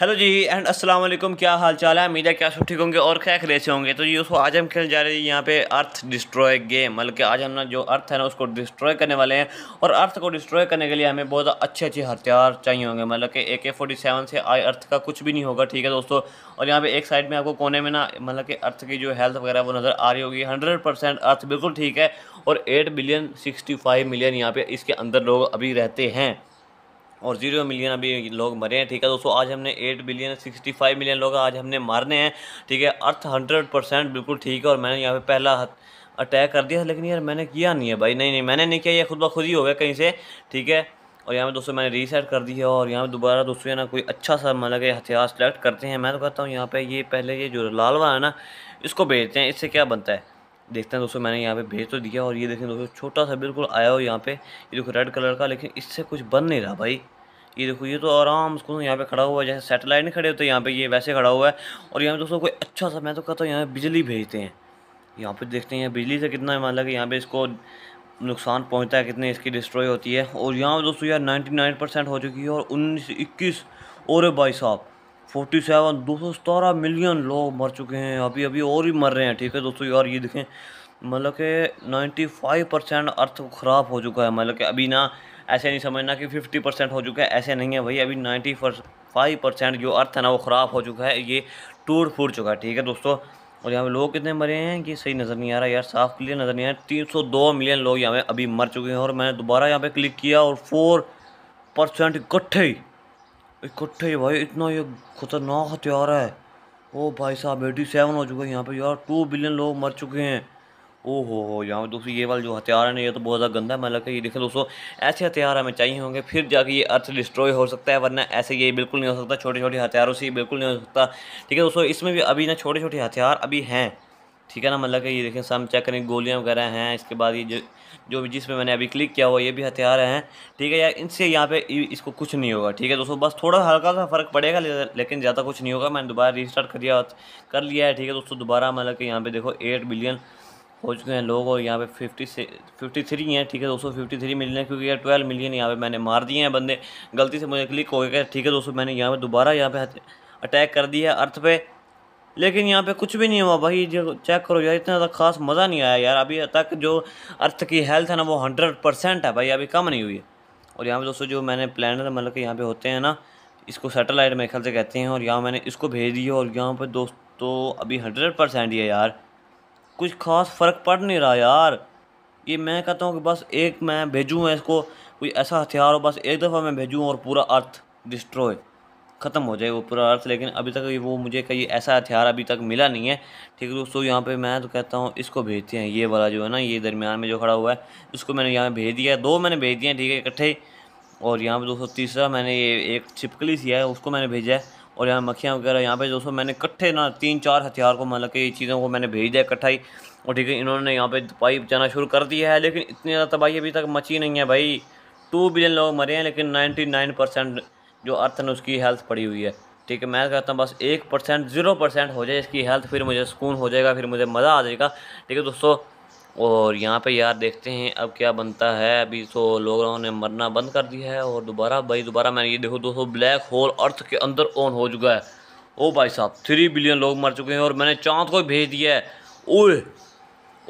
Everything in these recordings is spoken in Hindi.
हेलो जी एंड अस्सलाम वालेकुम क्या हाल चाल है मीडिया क्या सब ठीक होंगे और क्या खरीद से होंगे तो जी उसको आज हम खेलने जा रहे हैं यहाँ पे अर्थ डिस्ट्रॉय गेम मतलब कि आज हम ना जो अर्थ है ना उसको डिस्ट्रॉय करने वाले हैं और अर्थ को डिस्ट्रॉय करने के लिए हमें बहुत अच्छे अच्छे हथियार चाहिए होंगे मतलब कि ए के फोर्टी सेवन से आई अर्थ का कुछ भी नहीं होगा ठीक है दोस्तों और यहाँ पे एक साइड में आपको कोने में ना मतलब कि अर्थ की जो हेल्थ वगैरह वो नज़र आ रही होगी हंड्रेड परसेंट अर्थ बिल्कुल ठीक है और eight billion sixty five million यहाँ पे इसके अंदर लोग अभी रहते हैं और जीरो मिलियन अभी लोग मरे हैं ठीक है दोस्तों आज हमने eight billion sixty five million लोग आज हमने मारने हैं ठीक है अर्थ हंड्रेड परसेंट बिल्कुल ठीक है और मैंने यहाँ पे पहला अटैक कर दिया लेकिन यार मैंने किया नहीं है भाई नहीं नहीं मैंने नहीं किया ये खुद ब खुद ही हो गया कहीं से ठीक है और यहाँ पर दोस्तों मैंने रीसेट कर दी है और यहाँ पर दोबारा दोस्तों ना कोई अच्छा सा मतलब कि हथियार सेलेक्ट करते हैं मैं तो कहता हूँ यहाँ पर ये पहले ये जो लालवा है ना इसको भेजते हैं इससे क्या बनता है देखते हैं दोस्तों मैंने यहाँ पे भेज तो दिया और ये देखें दोस्तों छोटा सा बिल्कुल आया हो यहाँ पे ये देखो रेड कलर का लेकिन इससे कुछ बन नहीं रहा भाई ये देखो ये तो आराम से यहाँ पे खड़ा हुआ है जैसे सैटेलाइट नहीं खड़े होते यहाँ पे ये वैसे खड़ा हुआ है और यहाँ पे दोस्तों कोई अच्छा सा मैं तो कहता हूँ यहाँ पे बिजली भेजते हैं यहाँ पे देखते हैं यहाँ बिजली से कितना मान लगे यहाँ पे इसको नुकसान पहुँचता है कितने इसकी डिस्ट्रॉय होती है और यहाँ दोस्तों यार नाइन्टी नाइन परसेंट हो चुकी है और उन्नीस इक्कीस और भाई साहब फोर्टी सेवन दो सौ सतारह मिलियन लोग मर चुके हैं अभी अभी और भी मर रहे हैं ठीक है दोस्तों यार ये देखें मतलब कि नाइन्टी फाइव परसेंट अर्थ ख़राब हो चुका है मतलब कि अभी ना ऐसे नहीं समझना कि फिफ्टी परसेंट हो चुका है ऐसे नहीं है भाई अभी नाइन्टी फाइव परसेंट जो अर्थ है ना वो ख़राब हो चुका है ये टूट फूट चुका है ठीक है दोस्तों और यहाँ पे लोग कितने मरे हैं ये सही नज़र नहीं आ रहा यार साफ क्लियर नज़र नहीं आ रहा तीन सौ दो मिलियन लोग यहाँ पे अभी मर चुके हैं और मैंने दोबारा यहाँ पे क्लिक किया और फोर परसेंट इकट्ठे इकट्ठे ही भाई इतना ये खतरनाक हथियार है ओ भाई साहब एटी सेवन हो चुके हैं यहाँ पे यार टू बिलियन लोग मर चुके हैं ओ हो हो यहाँ पे दोस्तों ये वाला जो हथियार है ना ये तो बहुत ज़्यादा गंदा है मैं लगता है ये देखें दोस्तों ऐसे हथियार हमें चाहिए होंगे फिर जाके ये अर्थ डिस्ट्रॉय हो सकता है वरना ऐसे ये बिल्कुल नहीं हो सकता छोटे छोटे हथियारों से ये बिल्कुल नहीं हो सकता ठीक है दोस्तों इसमें भी अभी ना छोटे छोटे हथियार अभी हैं ठीक है ना मतलब कि ये देखें सब चेक करें गोलियां वगैरह हैं इसके बाद ये जो जो भी जिसमें मैंने अभी क्लिक किया हुआ ये भी हथियार हैं ठीक है यार इनसे यहाँ पे इसको कुछ नहीं होगा ठीक है दोस्तों बस थोड़ा हल्का सा फ़र्क पड़ेगा लेकिन ज़्यादा कुछ नहीं होगा मैंने दोबारा रिस्टार्ट कर दिया कर लिया है ठीक है दोस्तों दोबारा मतलब कि यहाँ पर देखो एट बिलियन हो चुके हैं लोग और यहाँ पे फिफ्टी से फिफ्टी थ्री हैं ठीक है दोस्तों फिफ्टी थ्री मिलियन क्योंकि यार ट्वेल्व मिलियन यहाँ पे मैंने मार दिए हैं बंदे गलती से मुझे क्लिक हो गया ठीक है दोस्तों मैंने यहाँ पे दोबारा यहाँ पे अटैक कर दिया अर्थ पे लेकिन यहाँ पे कुछ भी नहीं हुआ भाई जो चेक करो यार इतना ज़्यादा खास मज़ा नहीं आया यार अभी तक जो अर्थ की हेल्थ है ना वो हंड्रेड परसेंट है भाई अभी कम नहीं हुई है और यहाँ पे दोस्तों जो मैंने प्लान मतलब कि यहाँ पे होते हैं ना इसको सेटेलाइट मेरे ख्याल से कहते हैं और यहाँ मैंने इसको भेज दिया और यहाँ पर दोस्तों अभी हंड्रेड परसेंट ही है यार कुछ खास फ़र्क पड़ नहीं रहा यार ये मैं कहता हूँ कि बस एक मैं भेजूँ इसको कोई ऐसा हथियार हो बस एक दफ़ा मैं भेजूँ और पूरा अर्थ डिस्ट्रॉय ख़त्म हो जाए वो पूरा अर्थ लेकिन अभी तक वो मुझे कहीं ऐसा हथियार अभी तक मिला नहीं है ठीक है दोस्तों यहाँ पे मैं तो कहता हूँ इसको भेजते हैं ये वाला जो है ना ये दरमियान में जो खड़ा हुआ है इसको मैंने यहाँ भेज दिया है दो मैंने भेज दिए ठीक है इकट्ठे और यहाँ पर दोस्तों तीसरा मैंने ये एक छिपकली सी है उसको मैंने भेजा है और यहाँ मक्खियाँ वगैरह यहाँ पे दोस्तों मैंने इकट्ठे ना तीन चार हथियार को मतलब कि चीज़ों को मैंने भेज दिया इकट्ठा ही और ठीक है इन्होंने यहाँ पे पाइप जाना शुरू कर दिया है लेकिन इतनी ज़्यादा तबाही अभी तक मची नहीं है भाई टू बिलियन लोग मरे हैं लेकिन नाइन्टी नाइन परसेंट जो अर्थ ने उसकी हेल्थ पड़ी हुई है ठीक है मैं कहता हूँ बस एक परसेंट ज़ीरो परसेंट हो जाए इसकी हेल्थ फिर मुझे सुकून हो जाएगा फिर मुझे मज़ा आ जाएगा ठीक है दोस्तों और यहाँ पे यार देखते हैं अब क्या बनता है अभी तो लोगों ने मरना बंद कर दिया है और दोबारा भाई दोबारा मैंने ये देखो दोस्तों ब्लैक होल अर्थ के अंदर ऑन हो चुका है ओ भाई साहब थ्री बिलियन लोग मर चुके हैं और मैंने चाँद को भेज दिया है ओए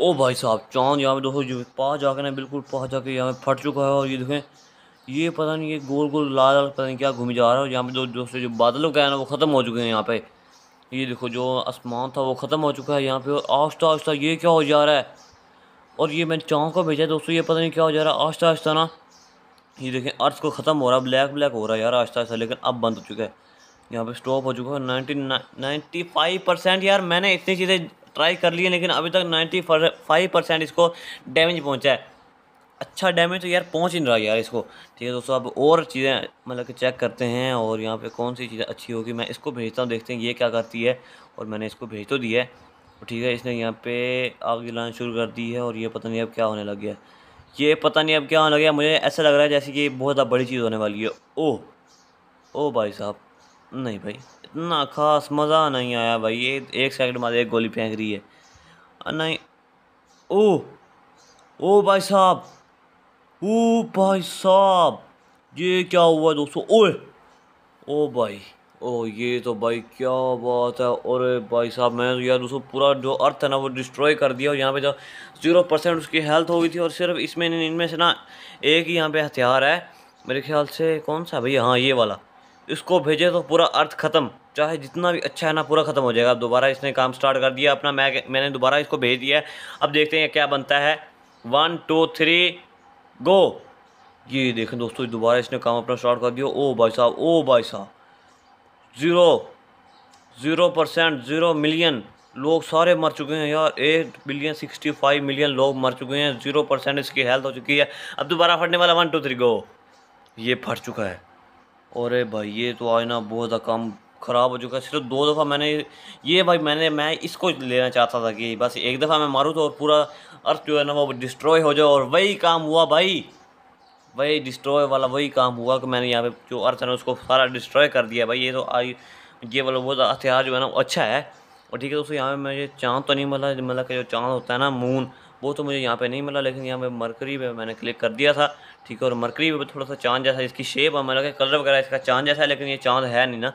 ओ भाई साहब चाँद यहाँ पे दोस्तों पा जाके ना बिल्कुल पा जाके यहाँ पे फट चुका है और ये देखें ये पता नहीं ये गोल गोल लाल लाल पता नहीं क्या घूम जा रहा है यहाँ पे जो से जो बादल हो गए ना वो ख़त्म हो चुके हैं यहाँ पे ये देखो जो आसमान था वो ख़त्म हो चुका है यहाँ पे और आस्ता आस्ता ये क्या हो जा रहा है और ये मैंने चाँव को भेजा दोस्तों ये पता नहीं क्या हो जा रहा है आस्ता आस्ता ना ये देखें अर्थ को ख़त्म हो रहा है ब्लैक ब्लैक हो रहा है यार आस्ता आस्ता लेकिन अब बंद हो चुका है यहाँ पर स्टॉप हो चुका है नाइन्टी नाइन्टी फाइव परसेंट यार मैंने इतनी चीज़ें ट्राई कर ली है लेकिन अभी तक नाइन्टी फाइव परसेंट इसको डैमेज पहुँचा है अच्छा डैमेज तो यार पहुंच ही नहीं रहा यार इसको ठीक है दोस्तों अब और चीज़ें मतलब कि चेक करते हैं और यहाँ पे कौन सी चीज़ें अच्छी होगी मैं इसको भेजता हूँ देखते हैं ये क्या करती है और मैंने इसको भेज तो दिया है ठीक है इसने यहाँ पे आग जलाना शुरू कर दी है और ये पता नहीं अब क्या होने लग गया ये पता नहीं अब क्या होने लग गया मुझे ऐसा लग रहा है जैसे कि बहुत ज़्यादा बड़ी चीज़ होने वाली है ओह ओ भाई साहब नहीं भाई इतना खास मज़ा नहीं आया भाई ये एक सेकेंड बाद एक गोली फेंक रही है नहीं ओह ओ भाई साहब ओ भाई साहब ये क्या हुआ दोस्तों ओए ओ भाई ओ ये तो भाई क्या बात है और भाई साहब मैं तो यार दोस्तों पूरा जो अर्थ है ना वो डिस्ट्रॉय कर दिया और यहाँ पे जो जीरो परसेंट उसकी हेल्थ हो गई थी और सिर्फ इसमें इनमें से ना एक ही यहाँ पे हथियार है मेरे ख्याल से कौन सा भैया हाँ ये वाला इसको भेजे तो पूरा अर्थ ख़त्म चाहे जितना भी अच्छा है ना पूरा ख़त्म हो जाएगा अब दोबारा इसने काम स्टार्ट कर दिया अपना मैं मैंने दोबारा इसको भेज दिया अब देखते हैं क्या बनता है वन टू थ्री गो ये देखें दोस्तों दोबारा इसने काम अपना स्टार्ट कर दिया ओ भाई साहब ओ भाई साहब zero zero percent zero million लोग सारे मर चुके हैं यार eight billion sixty five million लोग मर चुके हैं ज़ीरो परसेंट इसकी हेल्थ हो चुकी है अब दोबारा फटने वाला वन टू थ्री गो ये फट चुका है और भाई ये तो आज ना बहुत ज़्यादा कम ख़राब हो चुका है सिर्फ दो दफ़ा मैंने ये भाई मैंने मैं इसको लेना चाहता था कि बस एक दफ़ा मैं मारूँ तो और पूरा अर्थ जो है ना वो डिस्ट्रॉय हो जाए और वही काम हुआ भाई वही डिस्ट्रॉय वाला वही काम हुआ कि मैंने यहाँ पे जो अर्थ है ना उसको सारा डिस्ट्रॉय कर दिया भाई ये तो आई ये वाला वो हथियार जो है ना अच्छा है और ठीक है दोस्तों यहाँ पर मुझे चाँद तो नहीं मिला मतलब कि जो चाँद होता है ना मून वो तो मुझे यहाँ पे नहीं मिला लेकिन यहाँ पर मरकरी पर मैंने क्लिक कर दिया था ठीक है और मरकरी पर थोड़ा सा चाँद जैसा इसकी शेप है मतलब कलर वगैरह इसका चाँद जैसा है लेकिन ये चाँद है नहीं ना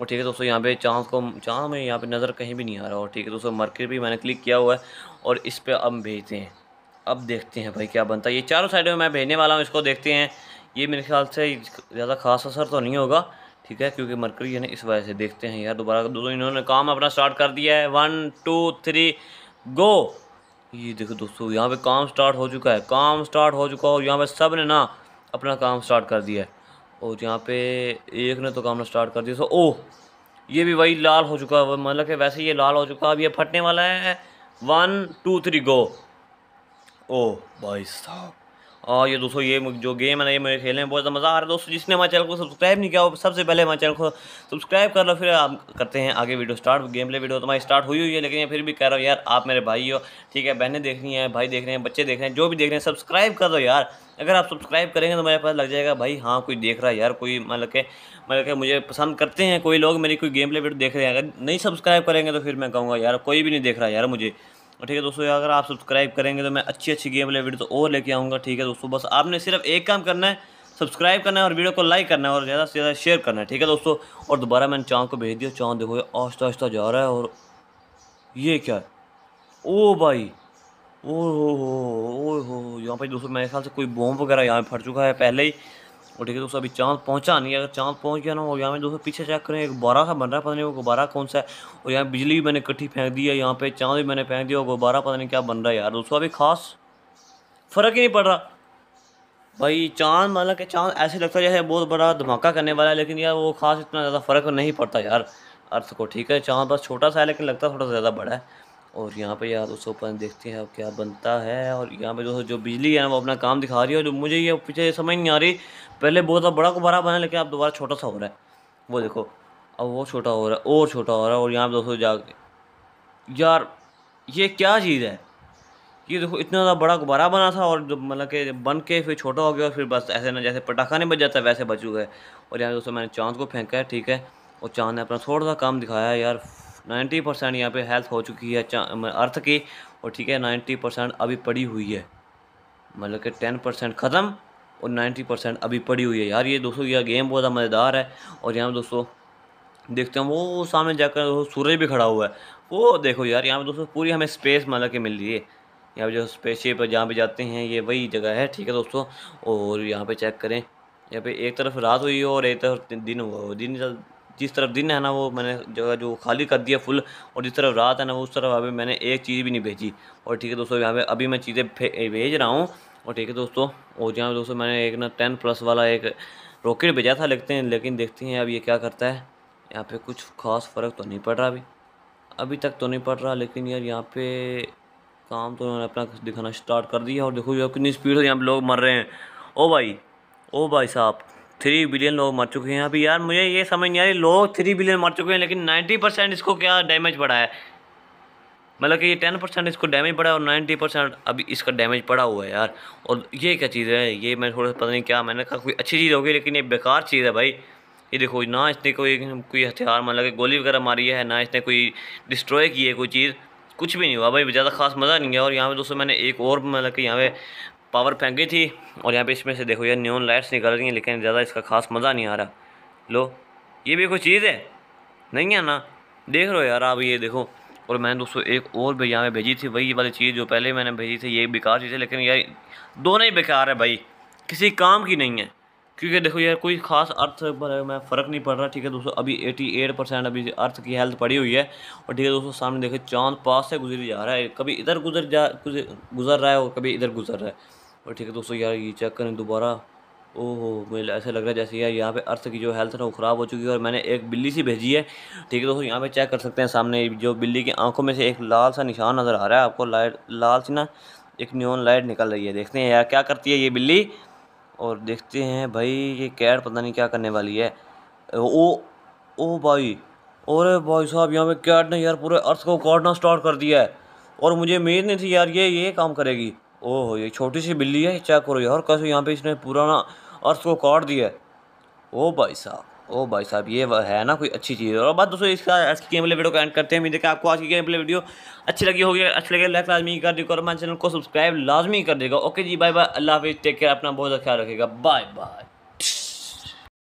और ठीक है दोस्तों यहाँ पे चांस को चांद में यहाँ पे नज़र कहीं भी नहीं आ रहा और ठीक है दोस्तों मर्कर भी मैंने क्लिक किया हुआ है और इस पर अब भेजते हैं अब देखते हैं भाई क्या बनता है ये चारों साइड में मैं भेजने वाला हूँ इसको देखते हैं ये मेरे ख्याल से ज़्यादा खास असर तो नहीं होगा ठीक है क्योंकि मरकरी है ना इस वजह से देखते हैं यार दोबारा दोस्तों इन्होंने काम अपना स्टार्ट कर दिया है वन टू थ्री गो ये देखो दोस्तों यहाँ पे काम स्टार्ट हो चुका है काम स्टार्ट हो चुका हो यहाँ पे सब ने ना अपना काम स्टार्ट कर दिया है और यहाँ पे एक ने तो काम स्टार्ट कर दिया सो ओह oh, ये भी वही लाल हो चुका है मतलब कि वैसे ये लाल हो चुका अब ये फटने वाला है वन टू थ्री गो ओ भाई साहब और ये दोस्तों ये जो गेम है ना ये मुझे खेलने में बहुत ज़्यादा मज़ा आ रहा है दोस्तों जिसने हमारे चैनल को सब्सक्राइब नहीं किया वो सबसे पहले हमारे चैनल को सब्सक्राइब कर लो फिर आप करते हैं आगे video start game play video तो हमारी स्टार्ट हुई हुई है लेकिन ये फिर भी कह रहा हूँ यार आप मेरे भाई हो ठीक है बहनें देख रही हैं भाई देख रहे हैं बच्चे देख रहे हैं जो भी देख रहे हैं सब्सक्राइब कर दो यार अगर आप सब्सक्राइब करेंगे तो मेरे पास लग जाएगा भाई हाँ कोई देख रहा है यार कोई मतलब के मतलब के मुझे पसंद करते हैं कोई लोग मेरी कोई गेम प्ले वीडियो देख रहे हैं अगर नहीं सब्सक्राइब करेंगे तो फिर मैं कहूँगा यार कोई भी नहीं देख रहा यार मुझे और ठीक है दोस्तों अगर आप सब्सक्राइब करेंगे तो मैं अच्छी अच्छी गेम वाले वीडियो तो और लेके आऊँगा ठीक है दोस्तों बस आपने सिर्फ एक काम करना है सब्सक्राइब करना है और वीडियो को लाइक करना है और ज़्यादा से ज़्यादा शेयर करना है ठीक है दोस्तों और दोबारा मैंने चाँद को भेज दिया चाँद देखो आस्ता आस्ता जा रहा है और ये क्या है ओ भाई ओ हो हो ओ हो यहाँ पर दोस्तों मेरे ख्याल से कोई बॉम्ब वगैरह यहाँ फट चुका है पहले ही और ठीक है दोस्तों अभी चांद पहुंचा नहीं अगर चांद पहुंच गया ना और यहाँ पे दोस्तों पीछे चेक करें एक गुब्बारा सा बन रहा है पता नहीं वो गुब्बारा कौन सा है और यहाँ बिजली भी मैंने इकट्ठी फेंक दी है यहाँ पे चांद भी मैंने फेंक दिया और गुब्बारा पता नहीं क्या बन रहा है यार दोस्तों अभी खास फ़र्क ही नहीं पड़ रहा भाई चांद मतलब कि चांद ऐसे लगता है जैसे बहुत बड़ा धमाका करने वाला है लेकिन यार वो खास इतना ज़्यादा फ़र्क नहीं पड़ता यार अर्थ को ठीक है चांद बस छोटा सा है लेकिन लगता थोड़ा ज़्यादा बड़ा है और यहाँ पे यार उसके ऊपर देखते हैं अब क्या बनता है और यहाँ पे दोस्तों जो बिजली है ना वो अपना काम दिखा रही है और मुझे ये पीछे समझ नहीं आ रही पहले बहुत बड़ा गुब्बारा बना लेकिन अब दोबारा छोटा सा हो रहा है वो देखो अब वो छोटा हो रहा है और छोटा हो रहा है और यहाँ पर दोस्तों जा यार ये क्या चीज़ है ये देखो इतना ज़्यादा बड़ा गुब्बारा बना था और जब मतलब कि बन के फिर छोटा हो गया और फिर बस ऐसे ना जैसे पटाखा नहीं बच जाता वैसे बच गए और यहाँ दोस्तों मैंने चाँद को फेंका है ठीक है और चाँद ने अपना थोड़ा सा काम दिखाया यार नाइन्टी परसेंट यहाँ पर हेल्थ हो चुकी है अर्थ की और ठीक है नाइन्टी परसेंट अभी पड़ी हुई है मतलब कि टेन परसेंट ख़त्म और नाइन्टी परसेंट अभी पड़ी हुई है यार ये दोस्तों यह गेम बहुत मज़ेदार है और यहाँ दोस्तों देखते हैं वो सामने जाकर दोस्तों सूरज भी खड़ा हुआ है वो देखो यार यहाँ पर दोस्तों पूरी हमें स्पेस मतलब कि मिल रही है यहाँ पर जो स्पेसशिप जहाँ पर जाते हैं ये वही जगह है ठीक है दोस्तों और यहाँ पर चेक करें यहाँ पे एक तरफ रात हुई हो और एक तरफ दिन हुआ हो दिन जिस तरफ दिन है ना वो मैंने जगह जो खाली कर दिया फुल और जिस तरफ रात है ना उस तरफ अभी मैंने एक चीज़ भी नहीं भेजी और ठीक है दोस्तों यहाँ पे अभी मैं चीज़ें भेज रहा हूँ और ठीक है दोस्तों और जहाँ दोस्तों मैंने एक ना टेन प्लस वाला एक रॉकेट भेजा था लिखते हैं लेकिन देखते हैं अब ये क्या करता है यहाँ पर कुछ खास फ़र्क तो नहीं पड़ रहा अभी अभी तक तो नहीं पड़ रहा लेकिन यार यहाँ पे काम तो उन्होंने अपना दिखाना स्टार्ट कर दिया और देखो यार कितनी स्पीड से यहाँ पर लोग मर रहे हैं ओ भाई ओ भाई साहब थ्री बिलियन लोग मर चुके हैं अभी यार मुझे ये समझ नहीं आ रही लोग थ्री बिलियन मर चुके हैं लेकिन नाइन्टी परसेंट इसको क्या डैमेज पड़ा है मतलब कि ये टेन परसेंट इसको डैमेज पड़ा है और नाइन्टी परसेंट अभी इसका डैमेज पड़ा हुआ है यार और ये क्या चीज़ है ये मैं थोड़ा सा पता नहीं क्या मैंने कहा कोई अच्छी चीज़ होगी लेकिन ये बेकार चीज़ है भाई ये देखो ना इसने कोई कोई हथियार मतलब कि गोली वगैरह मारी है ना इसने कोई डिस्ट्रॉय की है कोई चीज़ कुछ भी नहीं हुआ भाई ज़्यादा खास मज़ा नहीं है और यहाँ पे दोस्तों मैंने एक और मतलब कि यहाँ पे पावर फेंकी थी और यहाँ पे इसमें से देखो ये न्यून लाइट्स निकल रही हैं लेकिन ज़्यादा इसका खास मज़ा नहीं आ रहा लो ये भी कोई चीज़ है नहीं है ना देख रहे हो यार आप ये देखो और मैंने दोस्तों एक और भी यहाँ पे भेजी थी वही वाली चीज़ जो पहले मैंने भेजी थी ये बेकार चीज़ है लेकिन यार दोनों ही बेकार है भाई किसी काम की नहीं है क्योंकि देखो यार कोई खास अर्थ पर मैं फ़र्क नहीं पड़ रहा ठीक है दोस्तों अभी 88 परसेंट अभी अर्थ की हेल्थ पड़ी हुई है और ठीक है दोस्तों सामने देखे चांद पास से गुजर जा रहा है कभी इधर गुजर जा गुजर रहा है और कभी इधर गुजर रहा है और ठीक है दोस्तों यार ये चेक करें दोबारा ओहो मुझे ऐसा लग रहा है जैसे यार यहाँ पे अर्थ की जो हेल्थ है वो ख़राब हो चुकी है और मैंने एक बिल्ली सी भेजी है ठीक है दोस्तों यहाँ पे चेक कर सकते हैं सामने जो बिल्ली की आंखों में से एक लाल सा निशान नज़र आ रहा है आपको लाइट लाल सी ना एक न्यून लाइट निकल रही है देखते हैं यार क्या करती है ये बिल्ली और देखते हैं भाई ये कैट पता नहीं क्या करने वाली है ओ ओ भाई और भाई साहब यहाँ पे कैट ने यार पूरे अर्थ को काटना स्टार्ट कर दिया है और मुझे उम्मीद नहीं थी यार ये ये काम करेगी ओह ये छोटी सी बिल्ली है चेक करो यार कैसे यहाँ पे इसने पूरा ना अर्थ को काट दिया है ओ भाई साहब ओ भाई साहब ये है ना कोई अच्छी चीज़ है और बात दोस्तों इसका आज की गेम प्ले वीडियो को एंड करते हैं मैं देखा आपको आज की गेम प्ले वीडियो अच्छी लगी होगी अच्छी लगे लाइक लाजमी कर देगा और हमारे चैनल को सब्सक्राइब लाजमी कर देगा ओके जी बाय बाय अल्लाह हाफिज़ टेक केयर अपना बहुत अच्छा ख्याल रखेगा बाय बाय